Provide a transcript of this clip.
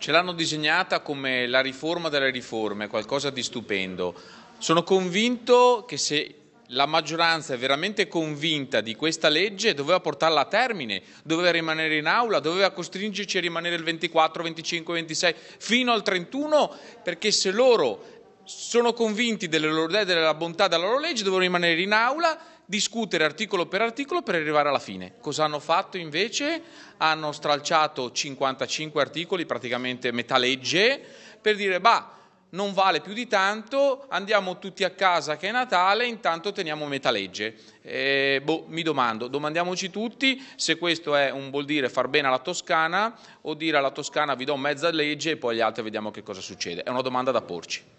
Ce l'hanno disegnata come la riforma delle riforme, qualcosa di stupendo. Sono convinto che se la maggioranza è veramente convinta di questa legge, doveva portarla a termine, doveva rimanere in aula, doveva costringerci a rimanere il 24, 25, 26, fino al 31, perché se loro sono convinti dell'ordine della bontà della loro legge, dovevano rimanere in aula discutere articolo per articolo per arrivare alla fine. Cosa hanno fatto invece? Hanno stralciato 55 articoli, praticamente metà legge, per dire, bah, non vale più di tanto, andiamo tutti a casa che è Natale, intanto teniamo metà legge. Eh, boh, mi domando, domandiamoci tutti se questo è un vuol dire far bene alla Toscana o dire alla Toscana vi do mezza legge e poi agli altri vediamo che cosa succede. È una domanda da porci.